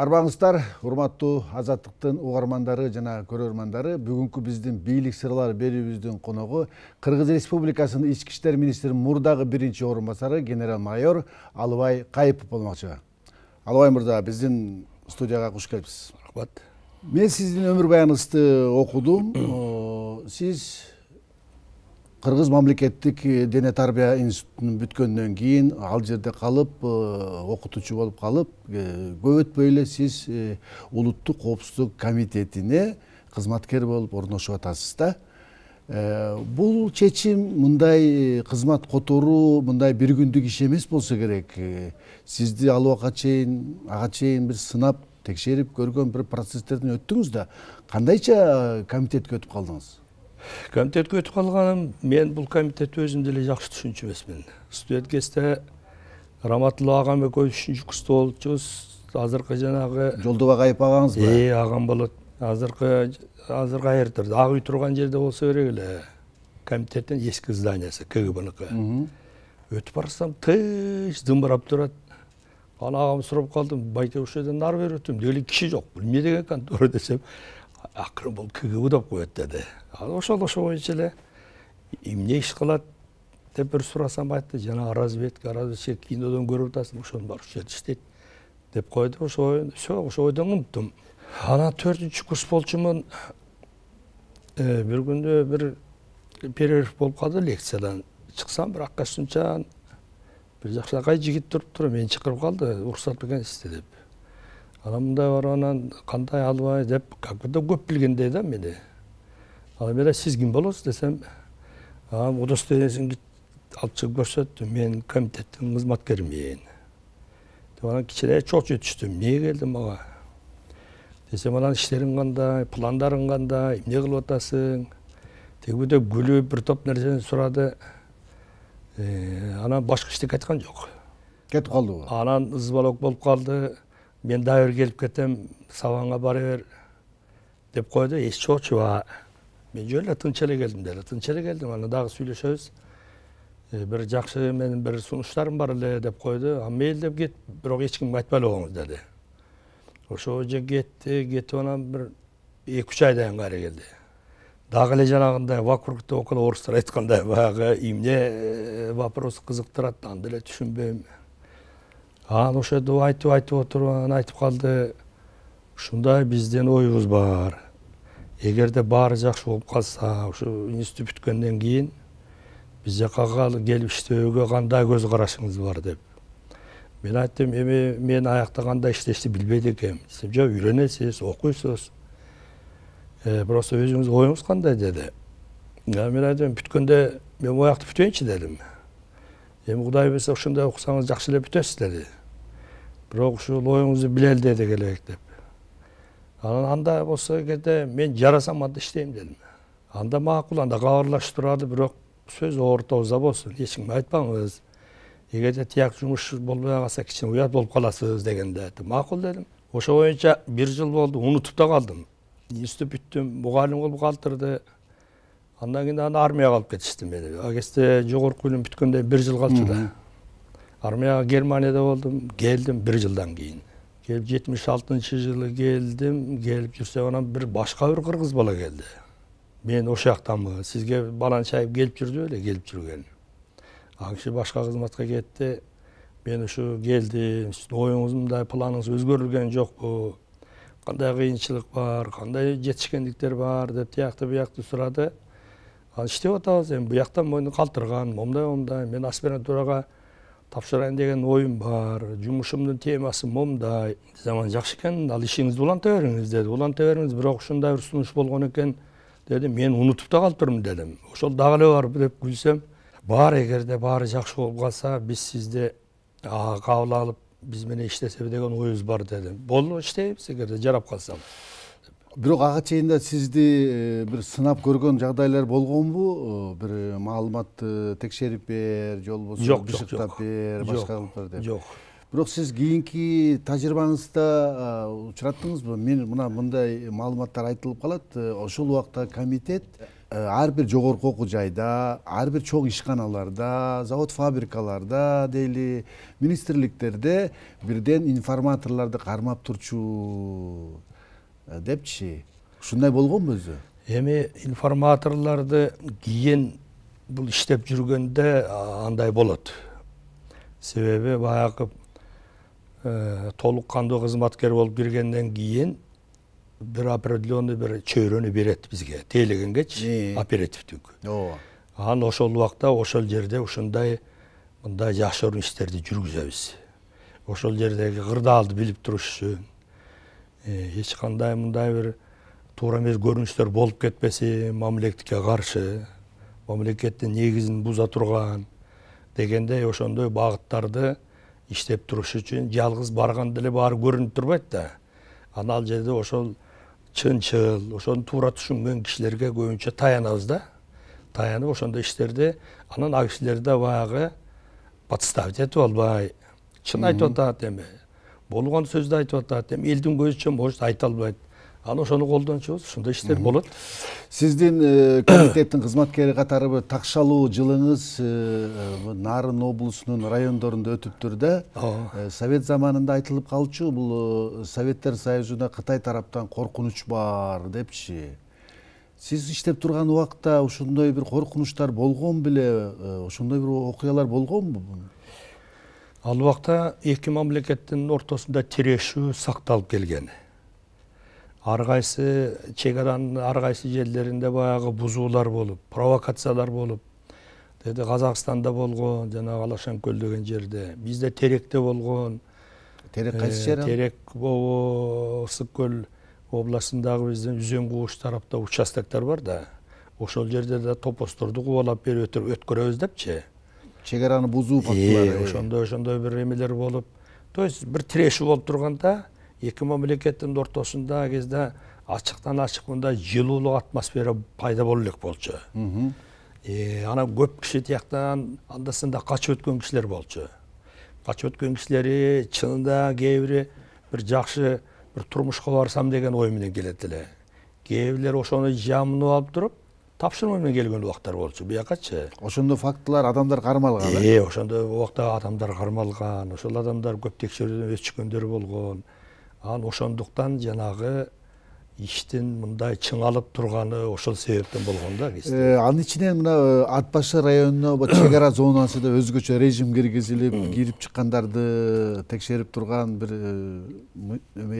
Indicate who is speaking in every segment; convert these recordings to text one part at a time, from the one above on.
Speaker 1: арбаңыздар урматтуу азаттыктын угармандары жана көрөрмандары бүгүнкү биздин бийлик сырлары берүүбүздүн коногу кыргыз республикасынын ички иштер министринин мурдагы биринчи орун басары генерал майор алыбай кайыпов болмокчу алыбай мырза биздин студияга куш келипсиз рахмат мен сиздин өмүр баяныңызды окудум сиз кыргыз мамлекеттик дене тарбия институтун бүткөндөн кийин ал жерде калып э, окутуучу болуп калып э, көп өтпөй эле сиз э, улуттук коопсуздук комитетине кызматкер болуп орношуп атасыз да бул чечим мындай кызмат которуу мындай бир күндүк иш эмес болсо керек сизди ал убакка чейин ага чейин бир сынап текшерип көргөн бир процесстерден өттүңүз да
Speaker 2: кандайча комитетке өтүп калдыңыз комитетке өтіп қалғаным мен бұл комитетті өзім деле жақсы түшүнчү эмесмин студент кезде раматулла агам экөөбүз үчүнчү курста болчубуз азыркы жанагы жолдубек агайып агаңызбы э агам болот азыркы азыр каердир ак үй турган жерде болсо керек эле комитеттин эски зданиясы кгбныкы өтүп барсам тынч дымбырап турат анан агам сурап калдым байтөк ошол жерден нары бери өттім деги кіші киши жок бул эмне деген контора десем ақыры бұл кігігі деп қояды деді ал ошол ошо боюнча эле эмне иш кылат деп бир сурасам айтты жанагы разведка разведчик кинодон көрүп атасың ошону барып ушул жерде иштейт деп койду ошо все ошо бойдон умуттум анан төртүнчү курс болчумун бир күндө бир перерыв болуп калды лекциядан чыксам бир акка сунчан бир жакшынакай жигит туруптур мени чакырып калды уруксат бергенсизби деп ана мындай анан қандай албай деп как будто көп білгендей да мені ал мен сіз кім боласыз десем удостоверениесін алып шығып көрсөттү мен комитеттің кызматкеримин деп анан кичине чочу түштүм эмнеге келдиң мага десем анан иштериң кандай пландарың кандай эмне кылып атасың тиги бүйтө күлүп бир топ нерсени сурады анан башка эчтеке айткан жок кетип калдыбы анан звонок болуп калды мен дайыр келіп кетем сабанға бара бер деп қойды еш жоқ чува мен жөн эле тынч эле келдим деди тынч эле келдим анан дагы сүйлөшөбүз бир жакшы менин бир сунуштарым бар эле деп койду а мейли деп кет бирок эч кимге айтпай эле коюңуз деди ошол же кетти кетип анан бир эки үч айдан кайра келди дагы эле жанагындай вокругда около орустар айткандай баягы эмне э, вопрос кызыктырат аны деле түшүнбөйм анан ошентип айтып айтып отуруп анан айтып калды ушундай биздин оюбуз бар эгерде баары жакшы болуп калса ушу институт бүткөндөн кийин биз жака келип иштөөгө кандай көз карашыңыз бар деп мен айттым эми мен аякта кандай иштешти билбейт экем десем жок үйрөнөсүз окуйсуз просто өзүңүз оюңуз кандай деди мен айттым бүткөндө мен моякты бүтөйүнчү дедим эми кудай буюрса ушундай окусаңыз жакшы эле бүтөсүз деди бирок ушул оюңузду билели деди келек деп анан анда болсо кезде мен жарасам анда иштейм дедим анда макул анда кабарлашып турады бирок сөз ортобузда болсун эч кимге айтпаңыз эгерде тияк жумуш болбой калса кичине уят болуп каласыз дегенде макул дедим ошо боюнча бир жыл болду унутуп да калдым институт бүттүм мугалим кылып калтырды андан кийин анан армияга алып кетишти мени ал кезде жогорку билим бүткөндөн бир жыл калчу да армияға германияда болдым келдім бір жылдан кейін келіп 76 алтыншы жылы келдім келіп жүрсем анан бір башка бір кыргыз бала келді. мен ошол жактанмын сизге баланчаев келип жүрдү беле келип жүргөн ал киши башка кызматка кетти мен ушу келдим сиздин оюңуз мындай планыңыз өзгөрүлгөн жокпу кандай кыйынчылык бар кандай жетишкендиктер бар деп тиякты биякты сурады анан иштеп атабыз эми буяктан моюну калтырган момундай момундай мен аспирантурага тапшырайын деген ойым бар жумушумдун темасы момундай заман жақсы жакшы экен ал ишиңизди уланта бериңиз деди уланта бериңиз бирок ушундай бир сунуш болгон экен деди мен унутуп да калыптырмын дедим ошол дагы эле барбы деп күлсөм бар эгерде баары жакшы болуп калса биз сизди кабыл алып биз менен иштесеби деген оюбуз бар деди болду иштейбиз эгерде жарап калса бирок ага чейин да
Speaker 1: сизди э, бир сынап көргөн жагдайлар болгонбу э, бир маалыматты э, текшерип бер же болбосо жок бышыктап бер башка кылып бер деп жок бирок сиз кийинки тажрыйбаңызда учураттыңызбы мен мына мындай маалыматтар айтылып калат ошол убакта комитет ар бир жогорку окуу жайда ар бир чоң ишканаларда завод фабрикаларда дейли министрликтерде бирден информаторлорду кармап турчу Э, депчи ушундай
Speaker 2: болгонбу өзү эми информаторлорду кийин бул иштеп жүргөндө андай болот себеби баягы э, толук кандуу кызматкер болуп киргенден кийин бир определенный бир чөйрөнү берет бизге тейлегенгечи оперативдик ооба анан ошол убакта ошол жерде ушундай мындай жашыруун иштерди жүргүзөбүз ошол жердеги кырдаалды билип туруш үчүн қандай мындай бір туура эмес болып болуп кетпеси мамлекетке каршы мамлекеттин негізін буза тұрған дегендей ошондой бағыттарды иштеп туруш үчүн жалгыз барған ділі баары көрүнүп турбайт да анан ал жерде ошол чынчыл ошону туура түшүнгөн кишилерге көбүнчө таянабыз да таянып ошондой иштерди анан ал кишилер да баягы подставить этип албай чын айтып атат эми болгон сөзді айтып атат эми элдин көзүнчө может айта албайт ал ошону колдончубуз ушундай иштер болот
Speaker 1: сиздин э, комитеттин кызматкери катары такшалуу жылыңыз э, э, нарын облусунун райондорунда өтүптүр да совет заманында айтылып калчу бул советтер союзуна кытай тараптан коркунуч бар депчи сиз иштеп турган убакта ушундай бир коркунучтар болгон беле
Speaker 2: ошондой бир окуялар болгонбу ал уақта екі мемлекеттің ортасында тирешүү сакталып келген ар кайсы чек жерлерінде баяғы кайсы провокациялар болып, деді қазақстанда болған жанагы алашан көл деген жерде бізде теректе болған терек э, кайсы терек ысык көл обласындағы біздің үзен кууш тарапта участоктор бар да ошол жерде да топосторду кубалап берип өткөрөбүз депчи чегараны
Speaker 1: бузуу фактылары ошондой
Speaker 2: ошондой бир эмелер болуп то есть бир тирешүү болуп турганда эки мамлекеттин ортосунда кезде ачыктан ачык мындай жылуулук атмосфера пайда боло элек болчу э, анан көп киши тияктан анда санда качып өткөн кишилер болчу качып өткөн кишилери чынында кээ бири бир жакшы бир турмушка барсам деген ой менен келет эле кээ бирлер ошону жамынып алып туруп тапшырма менен келген убактар болчу буякачы ошондо фактылар адамдар кармалган э ошондо убакта адамдар кармалган ошол адамдар көп текшерүүдөн өчкөндөр болгон анан ошондуктан жанагы иштин мындай чыңалып турганы ошол себептен болгон да
Speaker 1: анын ичинен мына ат башы районуна чек ара зонасында өзгөчө режим киргизилип кирип чыккандарды текшерип турган бир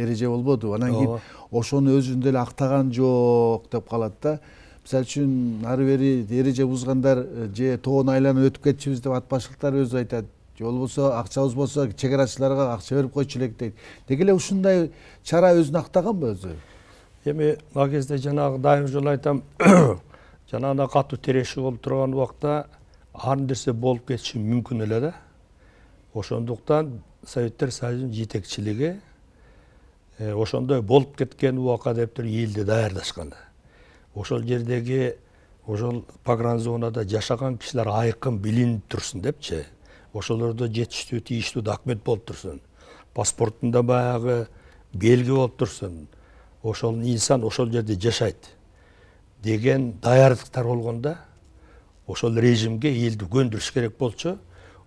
Speaker 1: эреже болбодубу анан кийин ошону өзүн деле актаган жок деп калат да мисалы үчүн ары бери эреже бузгандар же тоон айланып өтүп кетчүбүз деп ат башылыктар өзү айтат же болбосо акчабыз болсо чек арачыларга акча берип койчу элек
Speaker 2: дейт деги эле ушундай чара өзүн актаганбы өзү эми ал кезде жанагы дайым жолу айтам жанагындай катуу тирешүү болуп турган убакта ар нерсе болуп кетиши мүмкүн эле да ошондуктан советтер союзунун жетекчилиги ошондой болуп кеткен убакка деп туруп элди даярдашкан ошол жердеги ошол погран жашаган кишилер айкын билинип турсун депчи ошолордо жетиштүү тийиштүү документ болуп турсун паспортунда баягы белги болуп турсун ошол инсан ошол жерде жашайт деген даярдыктар болгондо ошол режимге элди көндүрүш керек болчу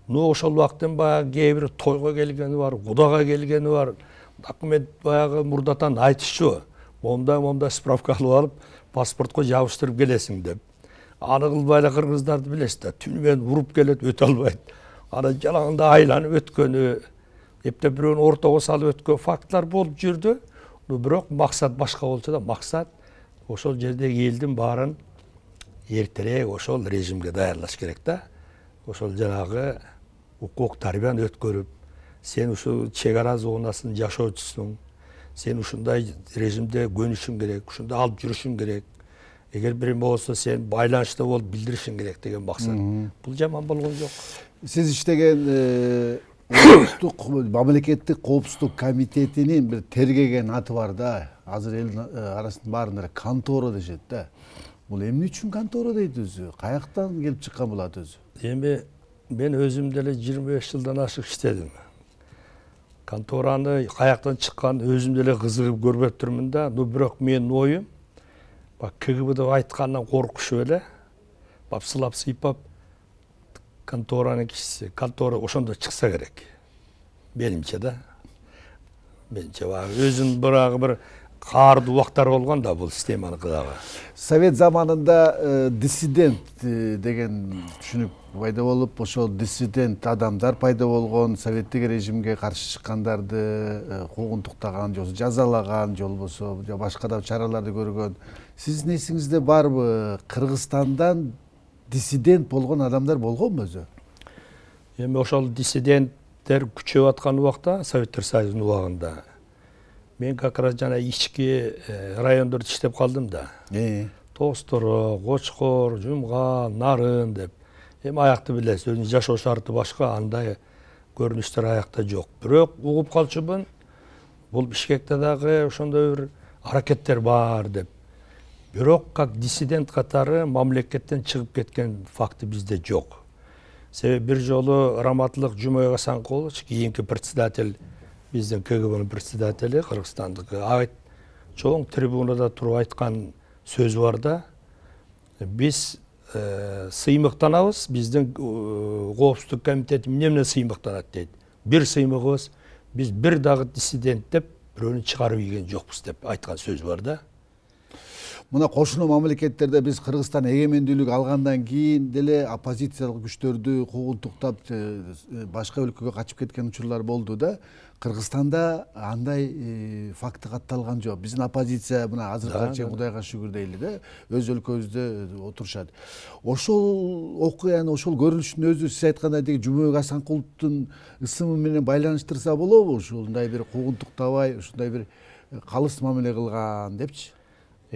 Speaker 2: но ошол убакыттан баягы кээ бир тойго келгени бар кудага келгени бар документ баягы мурдатан айтышчу моундай момундай справка алып алып паспортқа жабыстырып келесің деп аны қылбайлы қырғыздарды білесіз да түнімен ұрып келеді өте албайды ана жалаңда айланып өткені ептеп біреуін ортаға салып өткен фактылар болып жүрді бірақ мақсат басқа болса да мақсат ошол жердеги элдин барын эртерээк ошол режимге даярлаш керек да ошол жанагы укук тарбияны өткөрүп сен ушул чек ара зонасынын жашоочусуң сен ушундай режимде көнүшүң керек ушундай алып жүрүшүң керек егер бир болса болсо сен байланышта болуп билдиришиң керек деген максат бұл жаман болған жоқ
Speaker 1: Сіз іштеген э, улуттук мамлекеттик коопсуздук бір тергеген аты бар да азыр элдин э, арасында баарында контора
Speaker 2: дешет да бул эмне үчүн контора дейт өзү каяктан келип чыккан булат өзү эми мен өзүм деле жыйырма беш жылдан ашык иштедим контораны қаяқтан шыққан өзім деле қызығып көрбеп тұрмын да но бирок менин кгб деп айткандан коркушуп эле бап сылап сыйпап конторанын кишиси контора ошондо шықса керек менимче да менимче баягы бірағы бір қарды болған да бұл қыдағы
Speaker 1: совет заманында э, диссидент э, деген түшүнүк пайда болып, ошол диссидент адамдар пайда болгон советтик режимге каршы чыккандарды куугунтуктаган э, же болбосо жазалаган же болбосо башка да чараларды көргөн сиздин эсиңизде барбы кыргызстандан диссидент болгон адамдар болгонбу
Speaker 2: өзү эми ошол диссиденттер күчөп аткан убакта советтер союзунун убагында мен как раз жана ички э, райондорду иштеп калдым да э. тоосторок кочкор жумган нарын деп эми аякты билесиз өзүнүн жашоо шарты башка андай көрүнүштөр аякта жок бирок угуп калчумун бул бишкекте дагы ошондой бир аракеттер бар деп бирок как диссидент катары мамлекеттен чыгып кеткен факты бизде жок себеби бир жолу раматылык саң асанкулович кийинки председатель биздин кгбнын председатели айт чоң трибунада тұрып айтқан сөзү бар да биз э, сыймыктанабыз биздин э, коопсуздук комитети эмне менен сыймыктанат дейт бір сыймыгыбыз біз бір дагы диссидент деп бирөөнү чыгарып ийген жокпуз деп айтқан сөз бар да мына
Speaker 1: кошуна мамлекеттерде биз кыргызстан эгемендүүлүк алгандан кийин деле оппозициялык күчтөрдү куугунтуктап э, башка өлкөгө качып кеткен учурлар болду да кыргызстанда андай э, факты катталган жок биздин оппозиция мына азыркыга чейин кудайга шүгүр дейли да өз өлкөбүздө э, отурушат ошол окуяны ошол көрүнүштүн өзү сиз айткандай тиги жумабек асанкуловдун ысымы менен байланыштырса болобу ушундай бир
Speaker 2: куугунтуктабай ушундай бир э, калыс мамиле кылган депчи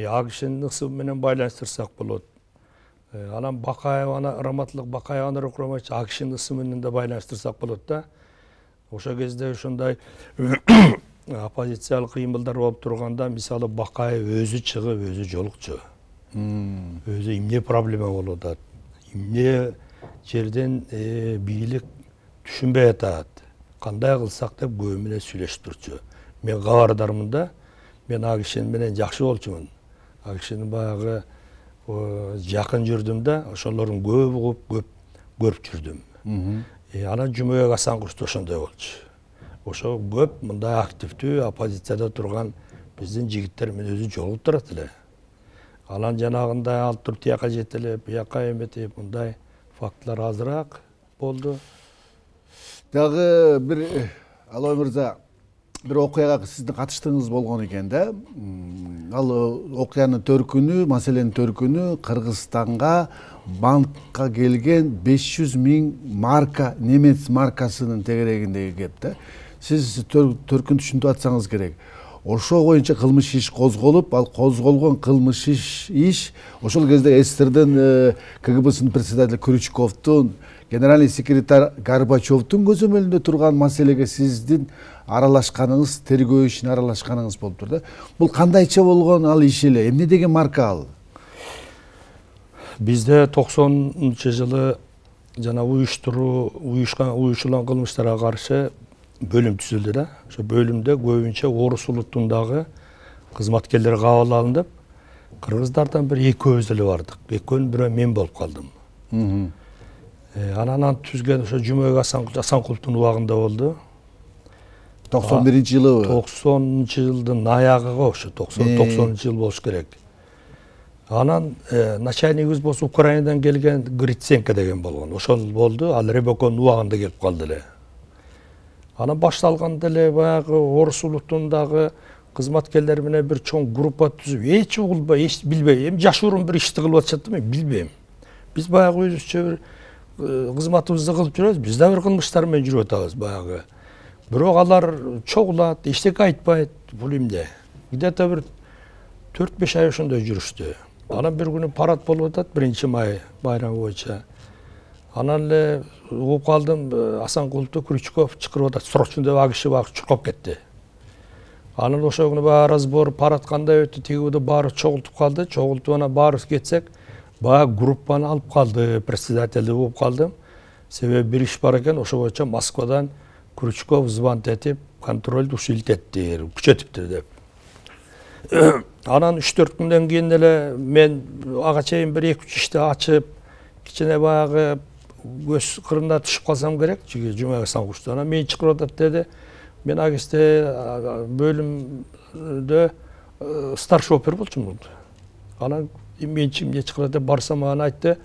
Speaker 2: ал кишинин ысымы менен байланыштырсак болот анан бакаев ана раматылык бакаев анар украмович кишинин ысымы менен да байланыштырсак болот да ошо кезде ушундай оппозициялык кыймылдар болуп турганда мисалы бакаев өзү чыгып өзү жолукчу өзү эмне проблема болуп атат эмне жерден э, бийлик түшүнбөй атат кандай кылсак деп көбү менен сүйлөшүп турчу мен кабардармын да мен ал кишини менен жакшы болчумун ал кишини баягы жакын жүрдүм да ошолордун көбү көп көрүп жүрдүм анан жумабек асанкуровду ошондой болчу ошо көп мындай активдүү оппозицияда турган биздин жигиттер мен өзү жолугуп турат эле анан жанагындай алып туруп тияка жетелеп бияка эметип мындай фактылар азыраак болду
Speaker 1: дагы бир э, алой мырза бір оқиғаға сіздің қатыштыңыз болған екен да ал э, оқиғаның төркіні мәселенің төркіні қырғызстанға банкқа келген 500 миң марка немец маркасының тегерегіндегі кеп да сіз төркін түшүнтүп атсаңыз керек ошо боюнча кылмыш иш козголуп ал козголгон кылмыш иш ошол кезде сссрдин кгбсынын председателі крючковдун генеральный секретарь горбачевдун көзөмөлүндө турган маселеге сиздин аралашканыңыз тергөө ишине аралашканыңыз болуп тур да бул кандайча болгон ал иш эле эмне деген марка
Speaker 2: ал бизде токсонунчу жылы жана уюштуруу уюшкан уюшулган кылмыштарга каршы бөлүм түзүлдү да ошо бөлүмдө көбүнчө орус улутундагы кызматкерлер кабыл алынып кыргыздардан бир экөөбүз эле бардык экөөнүн бирөө мен болуп калдым ананан түзген ошо жүмөк асан асанкуловдун убагында болду токсон биринчи жылыбы токсонунчу жылдын аягы го 90 токсон токсонунчу жыл болуш керек анан начальнигибиз болсо украинадан келген гриценко деген болгон ошол болду ал рыбаконун убагында келип калды эле анан башталганда эле баягы орус улутундагы кызматкерлери менен бир чоң группа түзүп эч угулбай эч билбей эми жаш бир ишти кылып атышат да мен билбейм биз баягы өзүбүзчө бир кызматыбызды кылып жүрөбүз биз да бир кылмыштар менен жүрүп атабыз баягы бирок алар чогулат эчтеке айтпайт бул эмне где то бир төрт беш ай ошондой жүрүштү анан бир күнү парад болуп атат биринчи май байрамы боюнча анан эле угуп калдым э, асанкуловду крючков чакырып атат срочно деп ал киши баягы чуркап кетти анан ошол күнү баягы разбор парад кандай өттү тиги буду баары чогултуп калды чогултуп анан баарыбыз кетсек баягы группаны алып калды председателі болып калдым себеби бир иш бар экен ошол боюнча москвадан крючков звонить этип контролду усилтеттир күчөтүптүр деп анан үч төрт күндөн кийин эле мен ага чейин бир эки үч ишти ачып кичине баягы көз кырына түшүп калсам керек чүнки жумага анан мени чакырып атат деди мен ал кезде бөлүмдө старший опер болчумун анан мен ішімде деп барсам маған айтты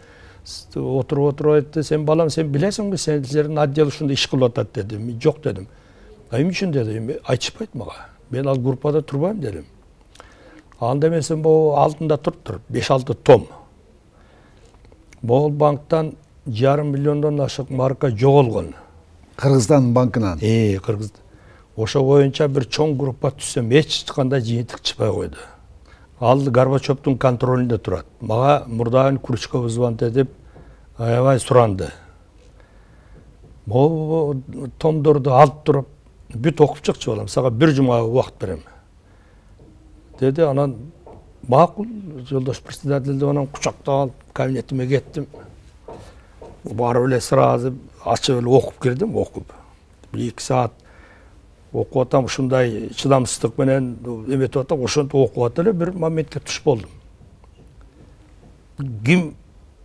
Speaker 2: отырып отырып айтты сен балам сен білесің бе сендердің отдел ушундай иш кылып атат деді мен жок дедім эмне үчүн деди айтышпайт мага мен ал группада турбайм дедим анда эмесем могу алдында туруптур беш алты том могул банктан жарым миллиондон ашык марка жоголгон кыргызстан банкынан кыргыз ошо боюнча бир чоң группа түзсөм эч кандай жыйынтык чыкпай койду ал горбачевтың контролінде тұрады маға мурдагы кручков звонит деп аябай сұранды могу томдорду алып тұрып бүт оқып шықшы балам сага бір жұма уақыт берем деді анан мақұл жолдош председатель деп анан құшақтап алып кабинетіме кеттім барып эле сразу ачып эле оқып кирдим оқып екі саат оқып атам ушундай чыдамсыздык менен эметип атам ошентип окуп атып эле бир моментке туш болдум ким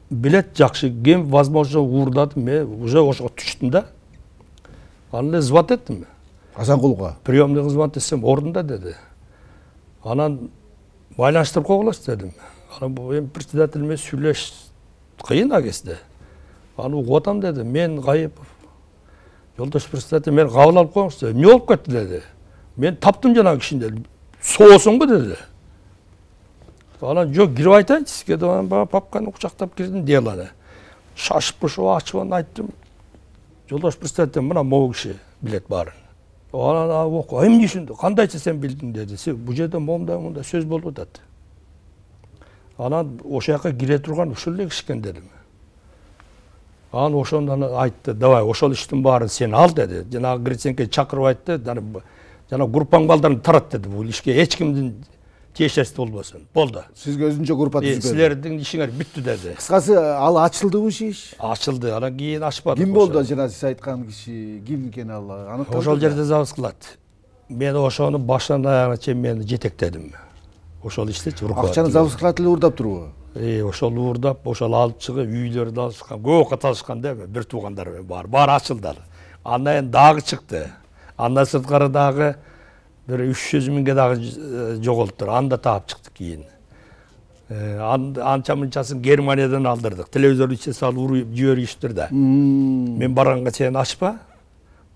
Speaker 2: билет жакшы ким возможно уурдады мен уже ошого түштүм да анан эле звать эттим асанкулга приемныйга кызмат этсем ордунда деди анан байланыштырып койгулачы дедим анан эми председатель менен сүйлөш кыйын ал кезде анан угуп атам деди мен кайыпов жолдаш председатель мен қабыл алып қойыңыз деді не болып кетті деді мен таптым жаңағы кішіні деді соғысың ба деді ана жоқ кіріп айтайын сізге папканы құшақтап кірдім деді ана шашып пұшып ашып айттым жолдаш председатель мына мол кіші білет барын ана оқы эмне үшін қандайсың сен білдің деді сен бұл жерде момындай мындай сөз болып жатады анан ошол жака кире турган ушул эле кичкен дедим аған ошондан айтты давай ошол иштин баарын сен ал деди жанагы гриценко чакырып айтты жана группаң балдарын тарат деди бул ишке эч кимдин тиешеси болбосун болду сизге өзүнчө группа э, түзгөн силердин ишиңер бүттү деди кыскасы ал ачылдыбы иш ачылды анан кийин
Speaker 1: ачпады ким болду жана сиз айткан киши ким экен ал ошол жерде
Speaker 2: завод кылат мен ошону башынан аягына чейин мени жетектедим ошол иштичи акчаны завод кылат эле уурдап турбу е ошол уурдап ошол алып чыгып үйлөрдү алышкан көп каталышкан да бир туугандар бар баары ачылды андан кийин дагы чыкты андан сырткары дагы бир үч жүз миңге дагы э, жоголуптур аны да таап чыктык кийин э, анча мынчасын германиядан алдырдык телевизор ичине салып уруп жиберишиптир да мен барганга чейин ачпа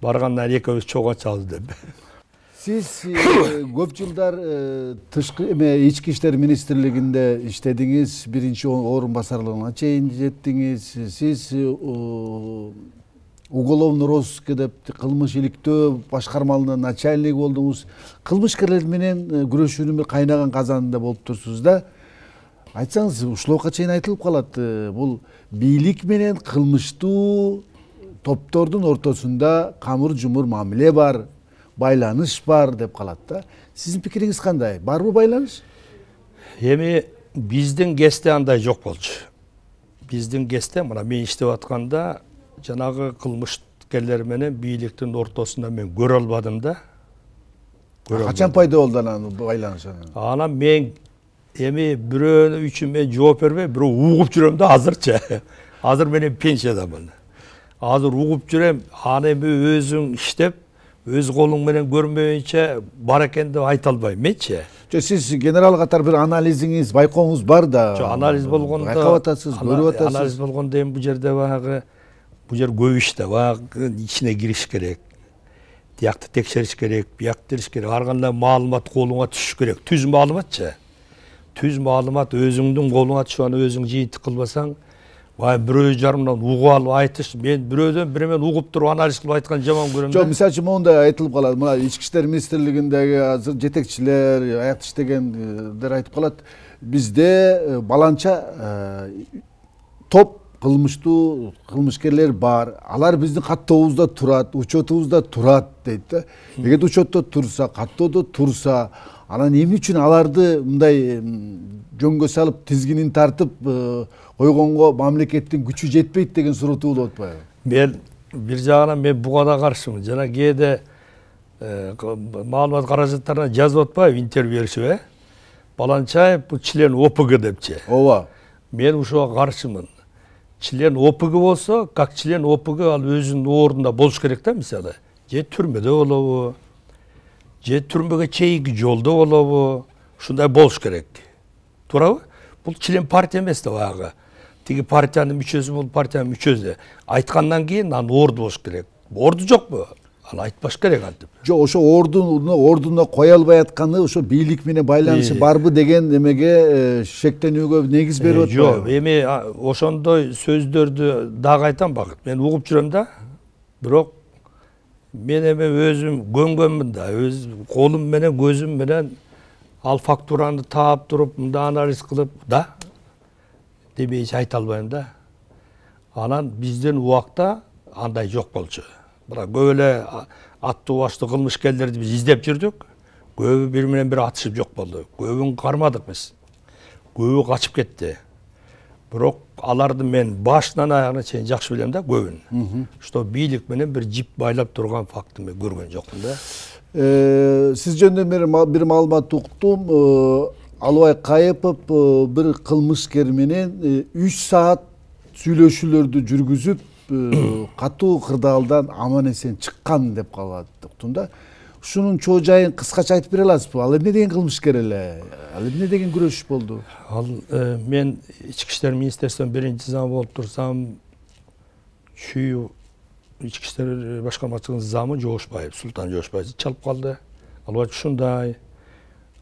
Speaker 2: баргандан экөөбүз чогуу ачабыз деп Сіз көп жылдар тышқы эме ички иштер министрлигинде
Speaker 1: иштедиңиз, биринчи орун басарлыгына чейин жеттиңиз. Сиз уголовный розыск деп кылмыш иликтөө башкармалыгынын начальник болдуңуз. Кылмышкерлер менен күрөшүүнүн кайнаган казанында болуп турсуз да. Айтсаңыз, ушул убакка чейин айтылып калат, бул бийлик менен кылмыштуу топтордун ортосунда камыр жумур мамиле бар байланыш бар
Speaker 2: деп калат да сиздин пикириңиз кандай барбы байланыш эми биздин кезде андай жок болчу биздин кезде мына мен иштеп атканда жанагы кылмышкерлер менен бийликтин ортосунда мен көрө албадым да
Speaker 1: качан пайда болду анан байланыш
Speaker 2: анан анан мен эми бирөөнүн үчүн мен жооп бербей бирөө угуп жүрөм да азырчы азыр менен пенсиядамын азыр угуп жүрөм аны эми өзүң иштеп өз қолың менен көрмөйүнчө бар экен деп айта албайм менчи
Speaker 1: жок сиз генерал катары бир анализиңиз байкооңуз бар да жок анализ болгондо байкап атасыз көрүп атасыз анализ
Speaker 2: болгондо эми бул жерде баягы бул жер көп иш да баягы ичине кириш керек тиякты текшериш керек биякты текшериш керек ар кандай маалымат колуңа түшүш керек түз маалыматчы түз маалымат өзүңдүн колуңа түшүп аны өзүң жыйынтык кылбасаң ай біреу жарымнан ұғып алып айтыш мен біреуден бірімен ұғып тұрып анализ кылып айтканды жаман көремін жоқ мисалы
Speaker 1: үчүн моундай айтылып қалады мына ішкі істер министрлігіндегі азыр жетекшілер аяқта иштегендер айтып қалады бізде баланча топ кылмыштуу кылмышкерлер бар алар биздин каттообузда турат учетубузда турат дейт да эгерде учетто турса каттоодо турса анан эмне үчүн аларды мындай жөнгө салып тизгинин тартып койгонго мамлекеттин күчү жетпейт деген суроо туулуп атпайбы
Speaker 2: мен бир жагынан мен буга да каршымын жана кээде маалымат каражаттарына жазып атпайбы интервью беришип э баланчаев бул член опг депчи ооба мен ушуга каршымын член опг болсо как член опг ал өзүнүн ордунда болуш керек да мисалы же түрмөдө болобу же түрмөгө чейинки жолдо болобу ушундай болуш керек туурабы бул член партия эмес да баягы тиги партиянын мүчөсү бул партиянын мүчөсү айткандан кийин анын орду болуш керек орду жокпу ал айтпаш керек антип
Speaker 1: жок ошо ордуну ордуна кое албай атканы ошо бийлик менен байланышы барбы деген эмеге шектенүүгө
Speaker 2: негиз берип атпайбы жок эми ошондой сөздөрдү дагы айтам бак мен угуп жүрөм да бирок мен эми өзүм көнгөнмүн да өз колум менен көзүм менен ал фактураны таап туруп мында анализ кылып да демейинче айта албайм да анан биздин убакта андай жок болчу көп эле аттуу башты кылмышкерлерди биз издеп жүрдүк көбү бири менен бири атышып жок болду көбүн кармадык биз көбү качып кетти бирок аларды мен башынан аягына чейин жакшы билем да көбүн что бийлик менен бир жип байлап турган факты мен көргөн жокмун да э,
Speaker 1: сиз жөнүндө мен бир маалымат уктум э, алыбай кайыпов э, бир кылмышкер менен үч саат сүйлөшүүлөрдү жүргүзүп катуу э, кырдаалдан аман эсен чыккан деп калат да ушунун чоо жайын кыскача айтып бере аласызбы ал эмне деген кылмышкер эле ал эмне деген күрөш болду ал
Speaker 2: э, мен ички иштер министерствонун биринчи замы болуп турсам чүй ички иштер э, башкармачылыгынын замы жоошбаев султан жоошбаев чалып калды ал ушундай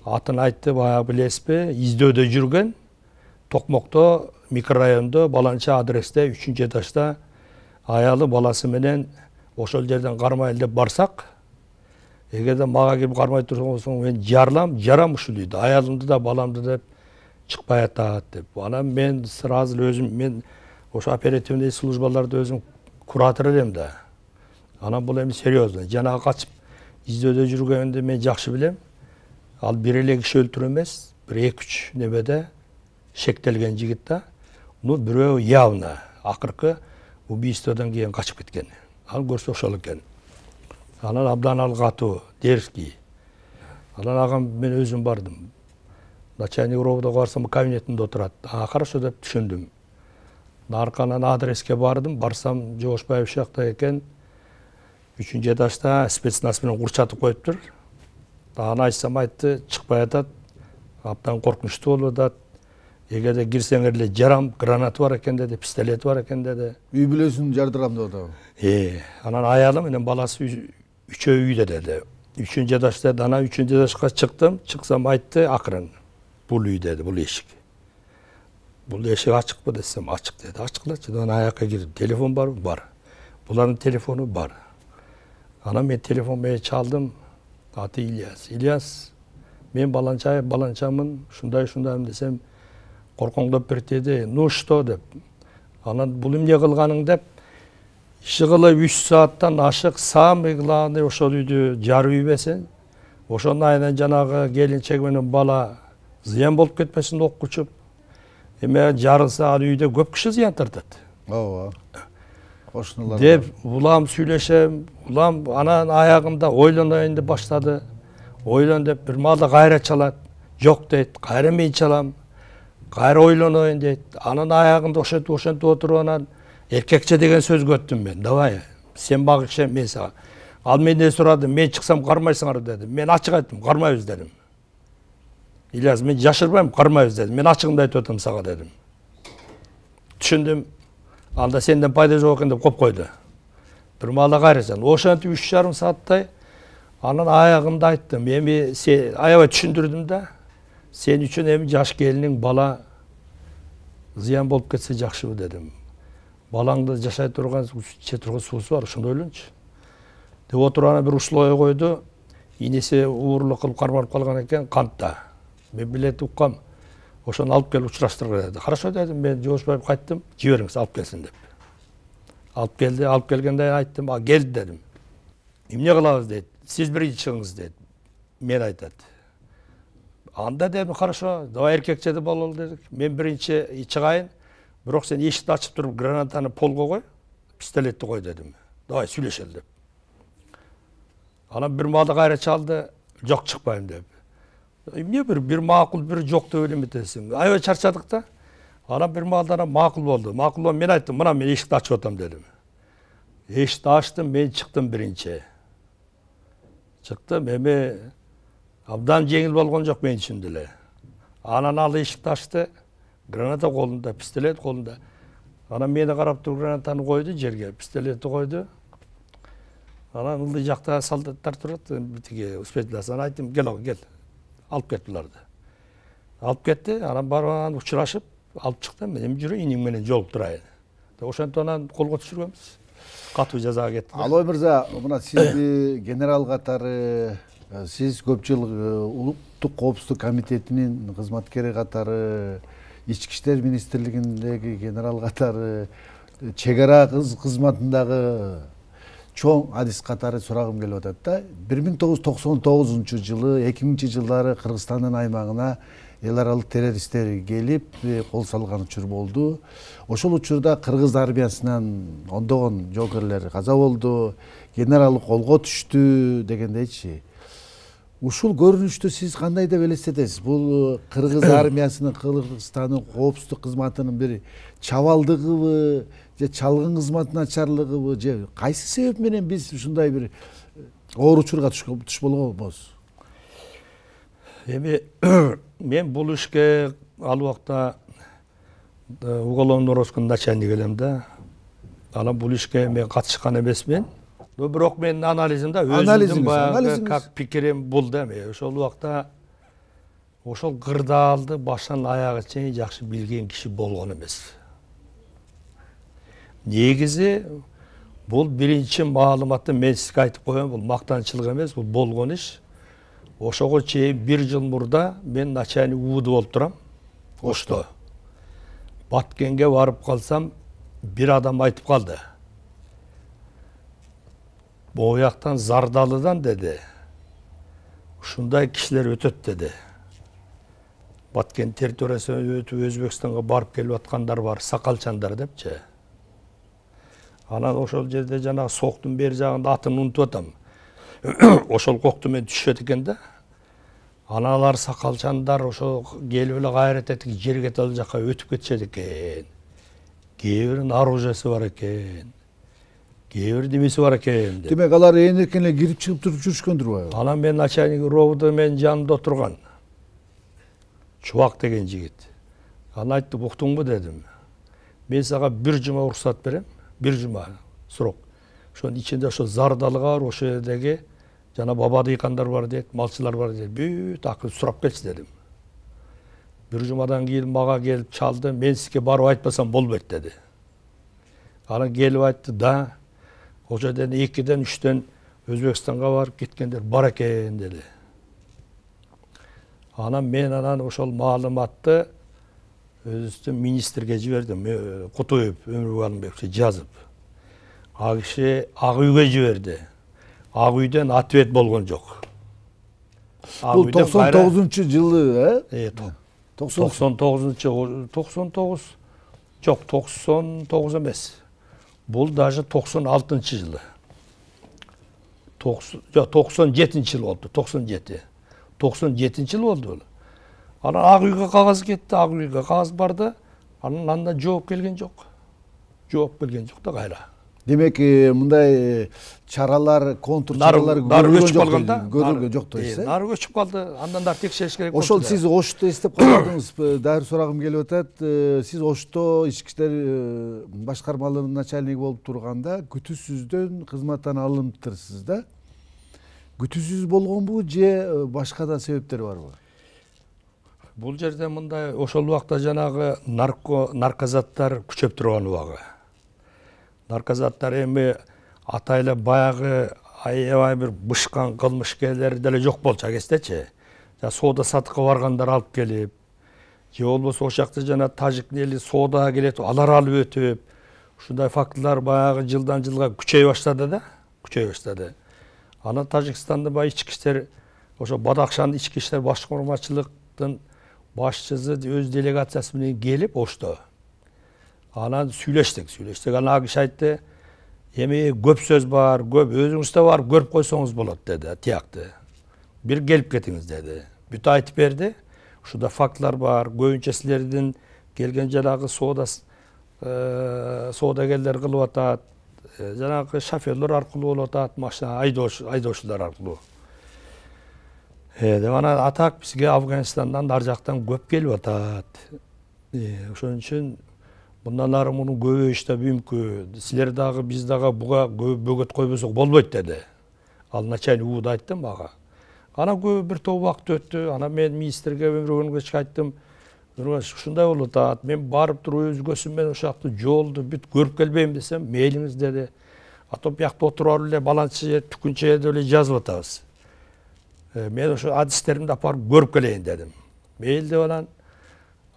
Speaker 2: атын айтты баягы билесизби издөөдө жүргөн токмокто микрорайондо баланча адресте үчүнчү этажда аялы баласы менен ошол жерден кармайын деп барсак эгерде мага келип кармай турган болсоң мен жарлам жарам ушул үйдү аялымды да баламды деп чыкпай атат деп анан мен сразу эле өзүм мен ошо оперативный службаларды өзүм куратор элем да анан бул эми серьезно жанагы качып издөөдө жүргөндү мен жакшы билем ал бир эле киши өлтүрүү эмес бир эки үч немеде шектелген жигит да ну бирөө явно акыркы убийстводан кейін қашып кеткен ал көрсе оқшалы екен анан абдан катуу дерзкий анан ага мен өзүм бардым начальник ровдо барсам кабинетинде отурат а хорошо деп түшүндүм арканан адреске бардым барсам жогошбаев жакта экен үчүнчү этажда спецназ менен курчатып коюптур анан айтсам айтты чыкпай атат абдан коркунучтуу болуп атат егерде кирсеңер эле жарам гранат бар экен деди пистолет бар экен деди
Speaker 1: үй бүлөсүн жардырам деп атабы
Speaker 2: э анан аялы менен баласы үчөө үйдө деди үчүнчү этаж деди анан үчүнчү этажга чыктым чыксам айтты акырын бул үй деди бул эшик бул эшик ачыкпы десем ачык деди ачкылачы анан аякка кирип телефон барбы бар булардын телефону бар анан мен телефон менен чалдым аты ильяс ильяс мен баланча баланчамын ушундай ушундаймын десем қорқоңдоп біртеді ну что деп анан бұл эмне кылганың деп кылып үч сааттан ашық самый главный ошол үйдү жарып ийбесин ошонун айынан жанагы келинчек менен бала зыян болуп кетпесин учуп эме жарылса ал үйдө көп киши зыян тартат
Speaker 1: ооба кошуналар деп
Speaker 2: улам сүйлөшөм улам анан аягында ойлоноюн деп баштады ойлон деп бир маалда кайра чалат жок дейт кайра мен чалам қайра ойлоноюн дейді анан аягында ошентип ошентип отуруп анан эркекче деген сөз өттүм мен давай сен бак мен сага ал менден сурады мен чыксам кармайсыңарбы деди мен ачык айттым кармайбыз дедим ильяс мен жашырбайм кармайбыз дедим мен ашығымды айтып атам сага дедим түшүндүм анда сенден пайда жок экен деп коюп койду маалда кайрасан ошентип үч жарым сааттай анан аягында айттым эми аябай түшүндүрдүм да сен үшін эми жаш келиниң бала зыян болуп кетсе жакшыбы дедим балаңды жашай турган иче турган суусу бар ошондо ойлончу деп отуруп анан бир условие койду инеси уурлук кылып кармалып калган экен кантта мен билет уккам ошону алып келип учураштыргыла деди хорошо дедим мен жолугушпай кайттым жибериңиз алып келсин деп алып келди алып келгенде айттым а келди дедим эмне кылабыз дейт сиз биринчи чыгыңыз дейт мен айтат анда дедім хорошо давай еркекше де болалы дедік мен бірінші шығайын бірақ сен есікті ашып тұрып гранатаны полға қой пистолетті қой дедім давай сөйлешелі деп анан бір мады қайрат шалды жоқ шықпаймын деп эмне бір бір мақұл бір жоқ деп эле эметесиң аябай чарчадық та анан бир маалда мақұл болды мақұл болып мен айттым мына мен есікті ашып атам дедім есікті аштым мен шықтым бірінші шықтым эми абдан жеңіл болған жоқ мен үшін деле анан ал эшикти ачты граната колунда пистолет колунда анан мені қарап туруп гранатаны қойды жерге пистолетти қойды анан ылдый жақта солдаттар турат тиги воспитательница анан айттым кел кел алып кет буларды алып кетті анан барып анан учурашып алып шықты эми жүр иниң менен жолып турайын деп ошентип анан колго түшүргөнбүз катуу жазага кетти
Speaker 1: алой мырза мына сизди генерал катары Э, сиз көп жыл э, улуттук коопсуздук комитетинин кызматкери катары ички иштер министрлигиндеги генерал катары э, чек ара кызматындагы чоң адис катары сурагым келип атат да бир миң тогуз жылы эки миңинчи жылдары кыргызстандын аймагына эл аралык террористтер келип кол салган учур болду ошол учурда кыргыз армиясынан ондогон жоокерлер каза болду генерал колго түштү дегендейчи ушул көрүнүштү сиз кандай деп элестетесиз бул э, кыргыз армиясынын кыргызстандын коопсуздук кызматынын бир чабалдыгыбы же чалгын кызмат начарлыгыбы же кайсы себеп менен биз ушундай бир э, оор учурга туш болгонбуз
Speaker 2: эми мен бул ишке ал убакта э, уголовный розыскнын начальниги элем да анан бул ишке мен катышкан эмесмин но бирок менин анализимде өзүмдүн баягы как пикирим бул да эми ошол убакта ошол кырдаалды баштан аягы чейин жакшы билген киши болгон эмес негизи бул биринчи маалыматты мен сизге айтып коеюн бул мактанчылык эмес бул болгон иш ошого чейин бир жыл мурда мен начальник увд болуп турам ошто баткенге барып калсам бир адам айтып калды бояқтан зардалыдан деді ұшындай кішлер өтөт деді баткен территориясынан өтіп өзбекстанға барып келіп жатқандар бар сақалчандар депчи анан ошол жерде жана, соктун бери жагында атын унутуп атам ошол кокту мен түшөт экен да аналар сақалчандар ошо келип эле кайрат этип өтіп жакка өтүп кетишет экен кээ бар экен кээбир немеси бар экен деп демек алар эле кирип чыгып туруп жүрүшкөндүр баягы анан мен начальник ровд менин жанымда отурган чубак деген жигит анан айтты уктуңбу дедим мен сага бир жума уруксат берем бир жума срок ошонун ичинде ошо бар ошол жердеги жана баба дыйкандар бар дейт малчылар бар дейт бүт акыры сурап келчи дедим бир жумадан кийин мага келип чалды мен сизге барып айтпасам болбойт деди анан келип айтты да ол жерден екіден үштен өзбекстанға барып кеткендер бар екен деді анан мен анан ошол маалыматты өзүбүздүн министрге жибердим кутуев өмүрбек алымбекович жазып ал киши ак үйгө жиберди ак үйдөн ответ болгон жок бул токсон тогузунчу жылы э токсон тогузунчу токсон тогуз жок токсон тогуз эмес бұл даже 96 жылы 90, жоқ 97 жыл болды 97 97 жыл болды ол ана ақ үйге қағаз кетті ақ үйге қағаз барды анан анда жооп келген жоқ жооп келген жоқ та қайла
Speaker 1: демек мындай чаралар контур чаралар нарық өшіп қалғанда көрілген жоқ то есть нарық
Speaker 2: өшіп андан дагы текшериш керек ошол сиз
Speaker 1: ошто эстеп калдыңыз дагы сурагым келип атат сиз ошто ички иштер башкармалыгынын начальниги болуп турганда күтүүсүздөн кызматтан алыныптырсыз да күтүүсүз болгонбу же башка да себептер барбы
Speaker 2: бул жерде мындай ошол убакта жанагы нарко наркозаттар күчөп турган убагы наркозаттар эми атайлы эле баягы аябай бир бышкан кылмышкерлер деле жок болчу кездечи соода сатыкка баргандар алып келип же болбосо ошол жакта жана тажик эли соодага келет алар алып өтүп ушундай фактылар баягы жылдан жылга күчөй баштады да күчөй баштады анан тажикстандын баягы ички иштер ошо бадахшандын ички иштер башкармачылыктын башчысы өз делегациясы менен келип ошто анан сүйлөштүк сүйлөштүк анан киши айтты эми көп сөз бар көп өзүңүздө барып көрүп койсоңуз болот деди тиякты бир келип кетиңиз деди бүт айтып берди ушунда фактылар бар көбүнчө силердин келген жанагы соода соодагерлер кылып атат жанагы шоферлор аркылуу болуп атат машина айдоочулар аркылуу деп анан атак бизге афганистандан ар жактан көп келип атат ошон үчүн мындан ары мунун көбөйүш да мүмкүн силер дагы биз дагы буга бөгөт койбосок болбойт деди ал начальник уда айтты мага анан көп бир топ убакыт өттү анан мен министрге өмүргеновичке айттым ушундай болуп атат мен барып туруп өзгөсүн мен ошол жакты жолду бүт көрүп келбейм десем мейлиңиз деди а то биякта отуруп эле баланчы же түкүнчө деп эле жазып атабыз мен ошо адистеримди алып барып көрүп келейин дедим мейли деп анан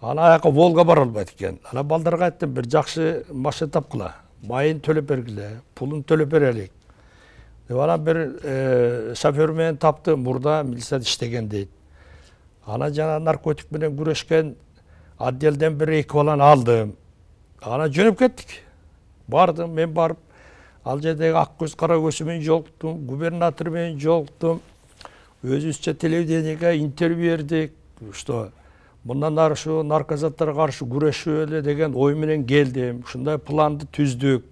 Speaker 2: ана жаққа волга бара албайт экен ана балдарға айттым бір жақсы машина тапқыла майын төлеп бергіле пулын төлеп берелік деп анан бир шофер менен тапты мурда милицияда иштеген дейді. Ана жана наркотик менен күрөшкөн отделден бир эки баланы алдым анан жөнөп кеттик бардым мен барып ал жердеги ак көз кара көзү менен жолуктум губернатор менен жолуктум өзүбүзчө телевидениеге интервью бердик что мындан ары ушу наркозаттарга каршы күрөшөлү деген ой менен келдим ушундай планды түздүк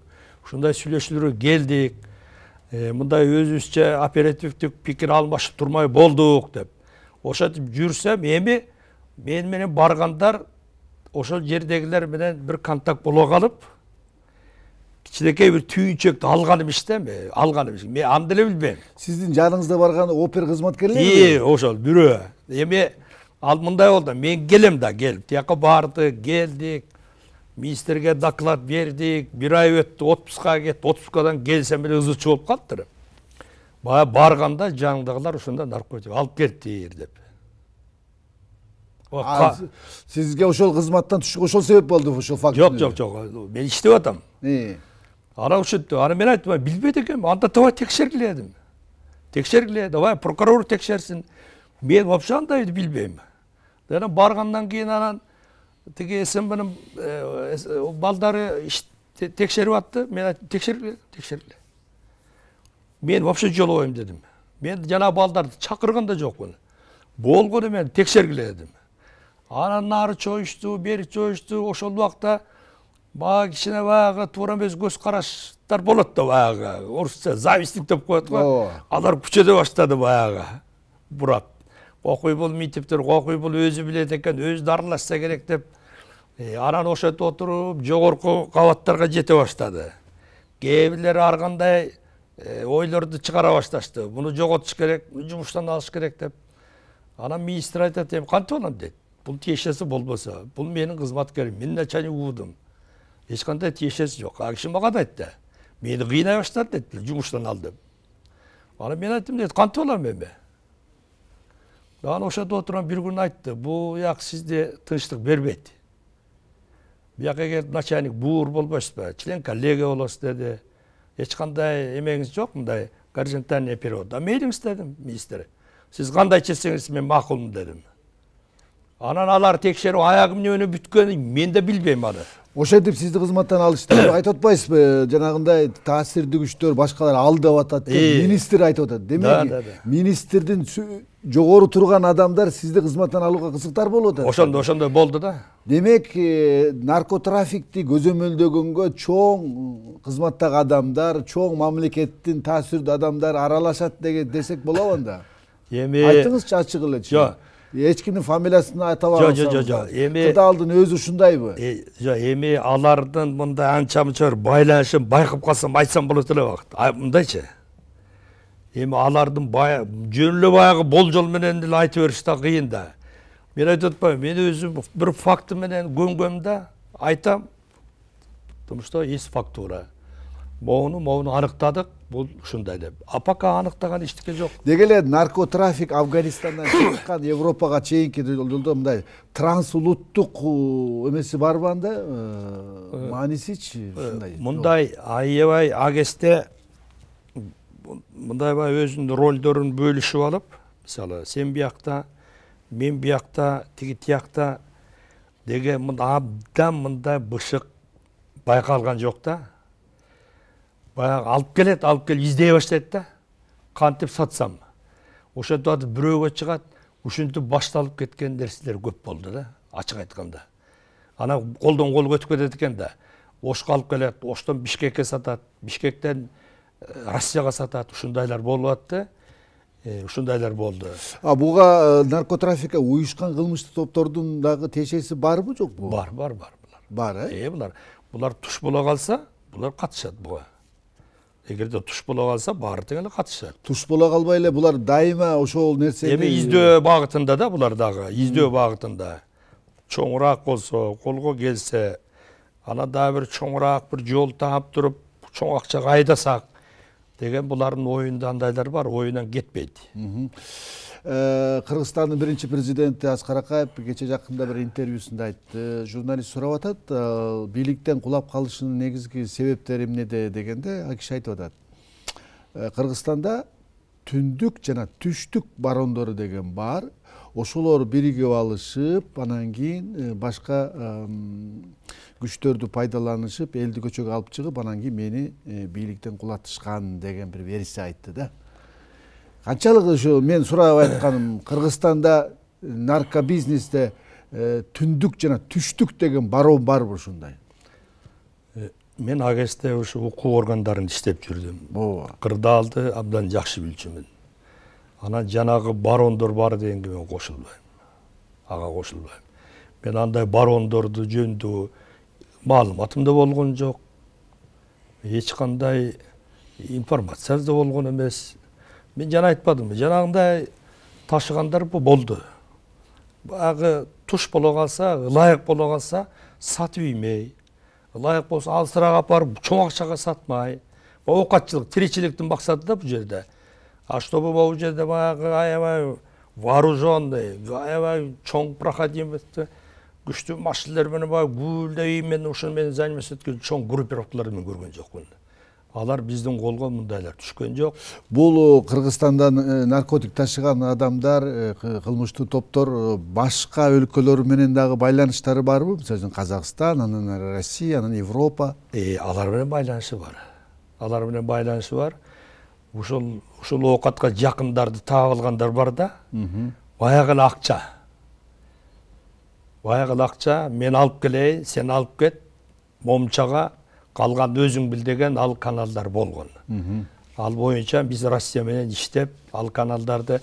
Speaker 2: ушундай сүйлөшүүлөргө келдик мындай өзүбүзчө оперативдик пикир алмашып турмай болдук деп ошентип жүрсөм эми мен менен баргандар ошол жердегилер менен бир контакт боло калып кичинекей бир түйүнчөктү алганым эми алганым мен аны деле билбейм
Speaker 1: сиздин жаныңызда барган опер кызматкерлери
Speaker 2: ошол бирөө эми ал мындай болды мен келем да келіп тияққа барды келдік министрге доклад бердік бір ай өтті отпускқа кетті отпускадан келсем эле ызы чуу болуп калыптыр баягы барганда жаныңдагылар ошондо наркотик алып келиптир деп
Speaker 1: сизге ошол кызматтан түшүүгө
Speaker 2: ошол себеп болдубу ушул факт жок жок жок мен иштеп атам анан ушинтип анан мен айттым билбейт экенмин анда давай текшергиле дедим текшергиле давай прокурор текшерсин мен вообще андайды билбейм анан баргандан кийин анан тиги снбнын балдары текшерип атты мен айттым текшергиле текшергиле
Speaker 1: мен вообще жолобойм
Speaker 2: дедим мен жанагы балдарды чакырган да жокмун болгону мен текшергиле дедим анан нары чоюшту бери чоюшту ошол убакта баягы кичине баягы туура эмес көз караштар болот да баягы орусча завистник деп коет го алар күчөдө баштады баягы бурап оқи бұл мектептер оқи бұл өзі біледі екен өзі араласса керек деп анан ошентип отуруп жогорку кабаттарга жете баштады кээбирлери ар кандай ойлорду чыгара башташты муну жоготуш керек жумуштан алыш керек деп анан министр айтат эми кантип алам дейт бул тиешеси болбосо бул менин кызматкерим мен начальник уудум эч кандай тиешеси жок ал киши мага да айтты мени кыйнай баштады дейт жумуштан ал деп анан мен айттым дейт кантип алам эми анан ошодо отурган бир күнү айтты бул жак сизде тынчтык бербейт бияк эгер начальник буур болбойсузбу член коллега болосуз деди эч кандай эмеңиз жок мындай горизонтальный перевод а мейлиңиз дедим министр сиз кандай чечсеңиз мен макулмун дедим анан алар текшерип аягы эмне бүткөнүн мен да билбейм аны
Speaker 1: ошентип сизди кызматтан алышты айтып атпайсызбы жанагындай таасирдүү күчтөр башкалар алдап атат деп министр айтып атат демек министрдин жогору турган адамдар сизди кызматтан алууга кызыктар болуп атат ошондо
Speaker 2: ошондой болду да
Speaker 1: демек наркотрафикти көзөмөлдөгөнгө чоң кызматтагы адамдар чоң мамлекеттин таасирдүү адамдары аралашат деген десек болобу анда
Speaker 2: эми айтыңызчы ачык эле жок
Speaker 1: эч кимдин фамилиясын атабай жок жок жок жок эми кырдаалдын өзү ушундайбы
Speaker 2: жок эми алардын мындай анча мынча бир байланышын байкап калсам айтсам болот эле убакыт мындайчы эми алардын жөн эле баягы болжол менен деле айта бериш да кыйын да мен айтып атпаймынбы мен өзүм бир факты менен көнгөм да айтам потому что есть фактура могуну могуну аныктадык бул ушундай деп а пока аныктаган эчтеке жок деги эле наркотрафик афганистандан
Speaker 1: чыккан европага чейинки жолдо мындай трансулуттук эмеси барбы анда маанисичи ушундай мындай
Speaker 2: аябай агесте мындай баягы өзүнүн ролдорун бөлүшүп алып мисалы сен биякта мен биякта тиги тиякта деген мында абдан мындай бышык байкалган жок да баягы алып келет алып келип издей баштайт да кантип сатсам ошентип атып бирөөгө чыгат ушинтип башталып кеткен нерселер көп болду да ачык айтканда анан колдон колго өтүп кетет экен да ошко алып келет оштон бишкекке сатат бишкектен россияга сатат ушундайлар болуп атты ушундайлар болду а
Speaker 1: буга наркотрафика уюшкан кылмыштык топтордун дагы тиешеси барбы жокпу бар бар бар
Speaker 2: булар бар э булар булар туш боло калса булар катышат буга эгерде туш боло калса баары тең эле катышат
Speaker 1: туш боло калбай эле булар дайыма ошол нерсени эми издөө
Speaker 2: багытында да булар дагы издөө багытында чоңураак болсо колго келсе анан дагы бир чоңураак бир жол таап туруп чоң акчага айдасак деген бұлардың ойында андайлар бар ойынан кетпейді
Speaker 1: кыргызстандын э, бірінші президенті аскар акаев кеше жақында бір интервьюсында айтты журналист сурап атат «Э, биліктен құлап калышынын негізгі себептері эмнеде дегенде ал киши айтып атат кыргызстанда «Э, түндүк жана түштүк барондору деген бар ошолор биригип алышып анан кийин э, башка күчтөрдү пайдаланышып элди көчөгө алып чыгып анан кийин мени э, бийликтен кулатышкан деген бир версия айтты да канчалык ошо мен сурап айтканым кыргызстанда э, наркобизнесте түндүк жана түштүк деген барон
Speaker 2: барбы ушундай мен агсте ушу укуу органдарында иштеп жүрдүм ооба кырдаалды абдан жакшы билчүмүн анан жанагы барондор бар дегенге мен кошулбайм ага кошулбайм мен андай барондорду жөнүндө маалыматым да болгон жок эч кандай информация да болгон эмес мен жана айтпадымбы жанагындай ташыгандар болду баягы туш боло калса ылайык боло калса сатып иймей ылайык болсо алысыраак алып барып чоң акчага сатмай оокатчылык тиричиликтин максаты да бул жерде А чтобы ол жерде баягы аябай вооруженный аябай чоң проходимость күчтүү машиналар э, э, менен баягы гүлдөй мен ушу менен заниматься эткен чоң мен көргөн жокмун алар биздин колго мындайлар түшкөн жок
Speaker 1: бул кыргызстандан наркотик ташыган адамдар кылмыштуу топтор башка өлкөлөр менен дагы байланыштары барбы мисалы үчүн казакстан
Speaker 2: анан россия анан европа э, алар менен байланышы бар алар менен байланышы бар ушул ушул оокатка жакындарды таап алгандар бар да баягы эле акча баягы эле акча мен алып келейин сен алып кет момчага калган өзүң бил деген ал каналдар болгон ал боюнча биз россия менен иштеп ал каналдарды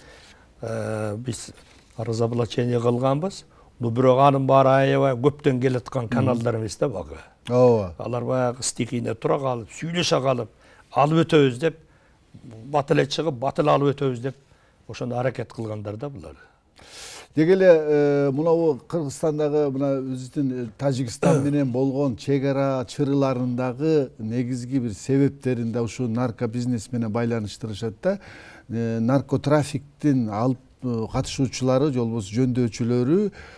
Speaker 2: э, биз разоблачение кылганбыз ну бирок анын баары аябай көптөн келаткан каналдар эмес да баягы ооба алар баягы стихийно тура калып сүйлөшө калып алып өтөбүз деп батыл шығып батыл алып өтөбүз деп ошондой аракет кылгандар да булар
Speaker 1: деги эле мынабу кыргызстандагы мына биздин тажикстан менен болгон чек ара чырыларындагы негизги бир себептерин да ушул наркобизнес менен байланыштырышат да наркотрафиктин алып катышуучулары э, же болбосо жөндөөчүлөрү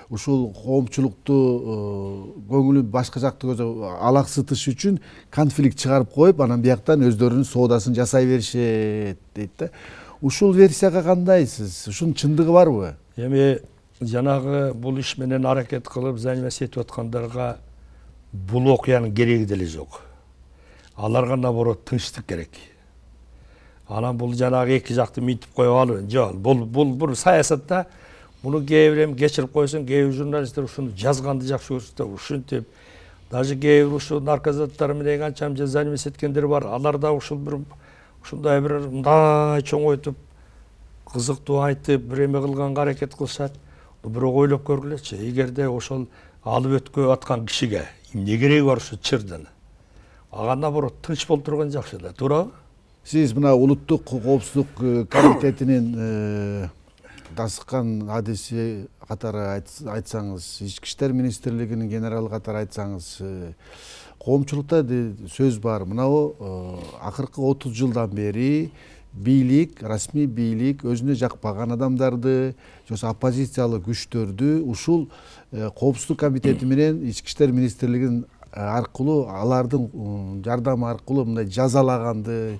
Speaker 1: ушул коомчулукту э, көңүлүн башка жакты э, алаксытыш үчүн конфликт чыгарып коюп анан бияктан өздөрүнүн соодасын
Speaker 2: жасай беришет дейт да ушул версияга кандайсыз ушунун чындыгы барбы эми жанагы бул иш менен аракет кылып заниматься этип аткандарга бул окуянын кереги деле жок аларга наоборот тынчтык керек анан бул жанагы эки жакты минтип коюп алып жок бул бул бир саясатта муну кээ бир эми кечирип журналистер кээ бир журналисттер ушуну жазганды жакшы ушинтип даже кээ бир ушу наркозаттар менен канчам заниматься эткендер бар алар да ушул бир ушундай бир мындай чоңойтуп кызыктуу айтып бир эме кылганга аракет кылышат бирок ойлоп көргүлөчү эгерде ошол алып өткөп аткан кишиге эмне кереги бар ушул чырдын ага наоборот тынч турган жакшы да туурабы
Speaker 1: сіз мына ұлттық коопсуздук э, комитетінен э, тасыккан адесе қатары айтсаңыз ішкі Министерлігінің министрлігінің генералы қатары айтсаңыз коомчулукта э, сөз бар мынау акыркы отуз жылдан бери бийлик расмий бийлик өзүнө жақпаған адамдарды же болбосо оппозициялык күчтөрдү ушул коопсуздук комитети менен ички иштер аркылуу алардын жардамы аркылуу мындай жазалаганды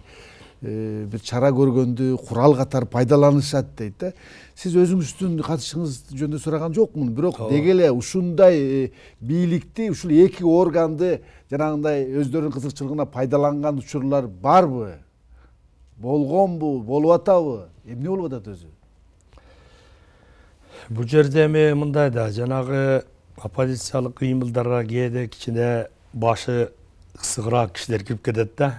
Speaker 1: э, бир чара көргөндү курал катары пайдаланышат дейт да сиз өзүңүздүн катышыңыз жөнүндө сураган жокмун бирок деги эле ушундай э, бийликти ушул эки органды жанагындай өздөрүнүн кызыкчылыгына пайдаланган учурлар барбы болгонбу болуп атабы эмне болуп атат өзү
Speaker 2: бул жерде эми мындай да жанагы оппозициялық қимылдарға кейде кішкене башы қысығырақ кісілер кіріп кетеді да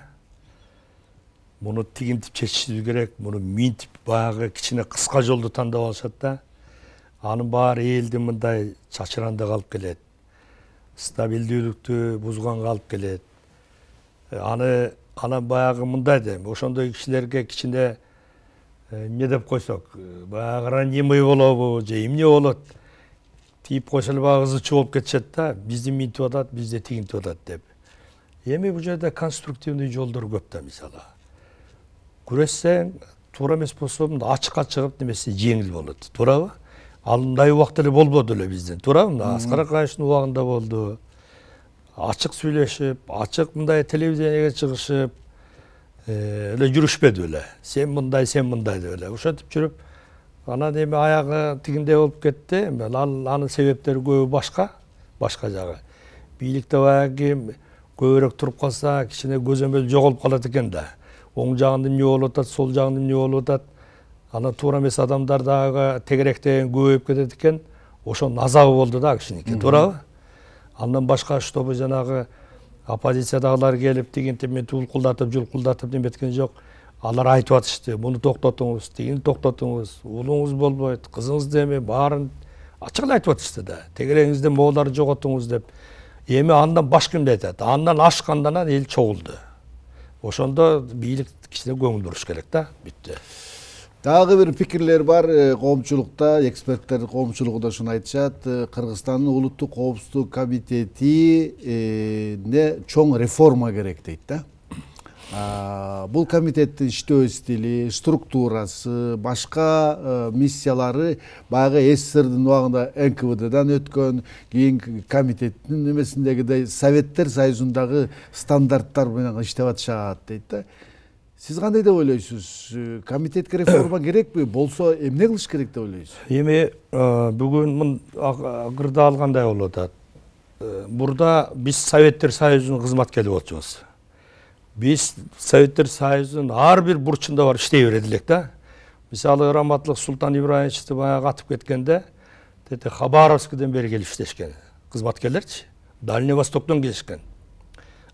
Speaker 2: мұны тігінтіп шешізу керек мұны минтіп баяғы кішкене қысқа жолды тандап алышады да анын баары элди мындай чачырандыга қалып келет стабилдүүлүктү бұзған қалып келет э, аны ана баягы мындай де, ошондой кишилерге кичине э, эмне деп койсок э, баягы ранимый болобу же эмне болот кийип койсола баягы ызы чогулуп кетишет да бизди минтип атат бизди тигинтип атат деп эми бул жерде конструктивный жолдор көп да мисалы күрөшсөң туура эмес болсо ачыкка чыгып немесе жеңил болот туурабы ал мындай убакыт эле болбоду эле биздин туурабы мына аскар акаевичтин убагында болду ачык сүйлөшүп ачык мындай телевидениеге чыгышып эле жүрүшпөдү беле сен мындай сен мындай деп эле ошентип жүрүп анан эми аягы тигиндей болуп кетти анын себептери көбү башка башка жагы бийликте баягы көбүрөөк туруп калса кичине көзөмөл жоголуп калат экен да оң жагында эмне болуп атат сол жагында эмне болуп атат анан туура эмес адамдар дагы тегерек деген көбөйүп кетет экен ошонун азабы болду да кичинекей туурабы андан башка чтобы жанагы оппозициядагылар келип тигинтип эметип улкулдатып жулкулдатып неметкен жок алар айтып атышты муну тоқтатыңыз тигини тоқтатыңыз ұлыңыз болбайды қызыңыз деме барын ачык эле айтып атышты да тегерегиңизде мооларды жоготуңуз деп эми андан баш кимди айтат андан ашкандан эл чогулду ошондо бийлик кичине көңүл буруш керек да
Speaker 1: бүттү дагы бир пикирлер бар э, коомчулукта эксперттер коомчулугунда шуну айтышат э, кыргызстандын улуттук коопсуздук комитетине э, чоң реформа керек дейт да бұл комитеттің иштөө стилі структурасы башка миссиялары баягы сссрдин убагында нквддан өткөн кийин комитеттин немесіндегідей советтер союзундагы стандарттар менен иштеп атышат дейт да сиз кандай деп ойлойсуз ә, комитетке реформа керекпи болсо эмне кылыш керек деп ойлойсуз
Speaker 2: эми бүгүн мын акырда алғандай болуп атат мурда ә, биз советтер союзунун кызматкери болчубуз биз советтер союзунун ар бир бурчунда барып иштей берет элек да мисалы грамоталык султан ибраимовичти баягы атып кеткенде тете хабаровскийден бери келип иштешкен кызматкерлерчи дальний востоктон келишкен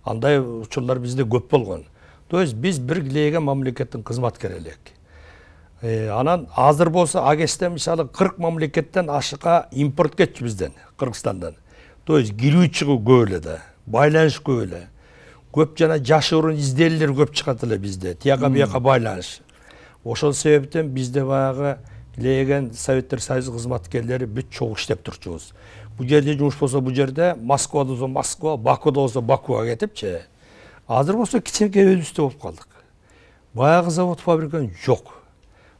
Speaker 2: андай учурлар бизде көп болгон то есть биз бир килейген мамлекеттин кызматкери элек анан азыр болсо агестен мисалы кырк мамлекеттен ашыка импорт кетчү бизден кыргызстандан то есть кирүү чыгуу көп эле да байланыш көп эле көп жана жашыруун изделилер көп чыгат эле бизде тияка бияка байланыш ошол себептен бизде баягы леген советтер союзу кызматкерлери бүт чогуу иштеп турчубуз бул жерде жумуш болсо бул жерде москвада болсо москва бакуда болсо бакуга кетипчи азыр болсо кичинекей өзүбүздө болуп калдык баягы завод фабрика жок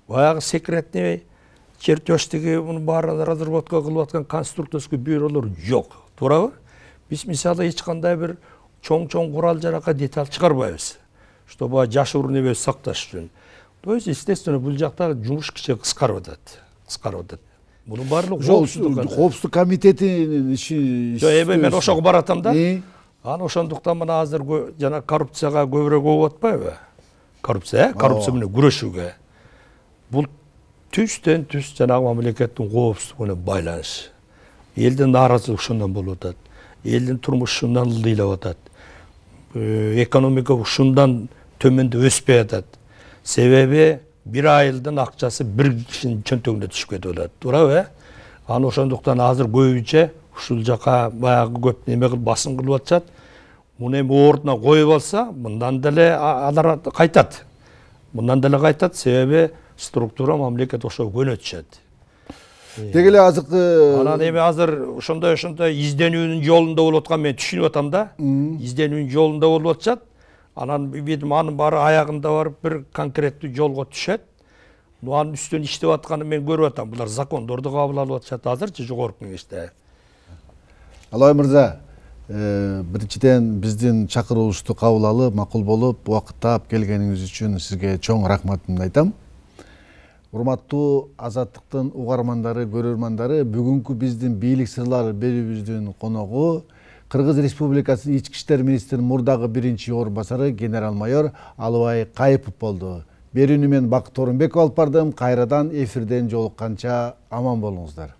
Speaker 2: баягы секретный чертежтиги мунун баарын разработка кылып аткан конструкторский бюролор жок туурабы биз мисалы эч кандай бир чоң чоң курал жаракка деталь чыгарбайбыз чтобы жашыруун эбеси сакташ үчүн то есть естественно бул жакта жумуш кичи кыскарып атат кыскарып атат мунун баардыгы коопсуздук
Speaker 1: комитетинин иши жок эми мен ошого баратам да
Speaker 2: анан ошондуктан мына азыр жана коррупцияга көбүрөөк болуп атпайбы коррупция э коррупция менен күрөшүүгө бул түштөн түз жанагы мамлекеттин коопсуздугу менен байланыш элдин нааразычылыгы ошондон болуп атат елдің тұрмысы шундан ылдыйлап атады э, экономика ушундан төменде өспей атады себебі бір айылдың ақшасы бір кишинин чөнтөгүнө түсіп кетип атат туурабы э ә? анан ошондуктан азыр көбүнчө ушул жака баягы көп неме кылып басым кылып атышат муну эми ордуна коюп алса мындан деле алар кайтат мындан деле кайтат себеби структура мамлекет ошо көнө түшөт
Speaker 1: деги эле азыркы э, анан эми
Speaker 2: азыр ошондой ошондой изденүүнүн жолунда болуп атканын мен түшүнүп атам да изденүүнүн жолунда болуп атышат анан видимо анын баары аягында барып бир конкреттүү жолго түшөт но анын үстүнөн иштеп атканын мен көрүп атам булар закондорду кабыл алып атышат азырчы жогорку кеңеште
Speaker 1: алай мырза э, биринчиден биздин чакыруубузду кабыл алып макул болуп убакыт таап келгениңиз үчүн сизге чоң рахматымды айтам урматтуу азаттыктын угармандары көрөрмандары бүгүнкү биздин бийлик сырлары берүүбүздүн коногу кыргыз республикасынын ички иштер министринин мурдагы биринчи орун басары генерал майор алыбай кайыпов болду берүүнү мен бакыт орунбеков алып бардым кайрадан эфирден жолукканча аман болуңуздар